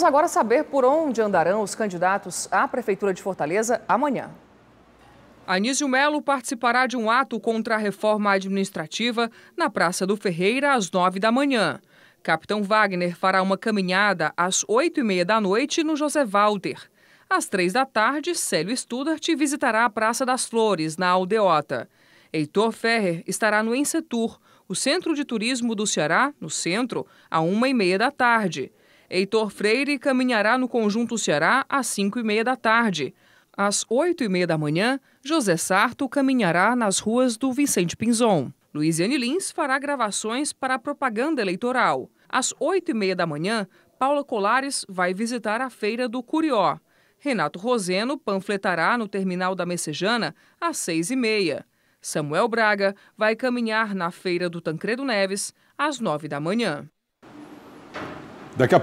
Vamos agora saber por onde andarão os candidatos à Prefeitura de Fortaleza amanhã. Anísio Melo participará de um ato contra a reforma administrativa na Praça do Ferreira às nove da manhã. Capitão Wagner fará uma caminhada às oito e meia da noite no José Walter. Às três da tarde, Célio Studart visitará a Praça das Flores, na Aldeota. Heitor Ferrer estará no Ensetur, o Centro de Turismo do Ceará, no centro, a uma e meia da tarde. Heitor Freire caminhará no Conjunto Ceará às 5h30 da tarde. Às 8h30 da manhã, José Sarto caminhará nas ruas do Vicente Pinzon. Luiziane Lins fará gravações para a propaganda eleitoral. Às 8h30 da manhã, Paula Colares vai visitar a feira do Curió. Renato Roseno panfletará no terminal da Messejana às 6h30. Samuel Braga vai caminhar na feira do Tancredo Neves às 9 da manhã. Daqui a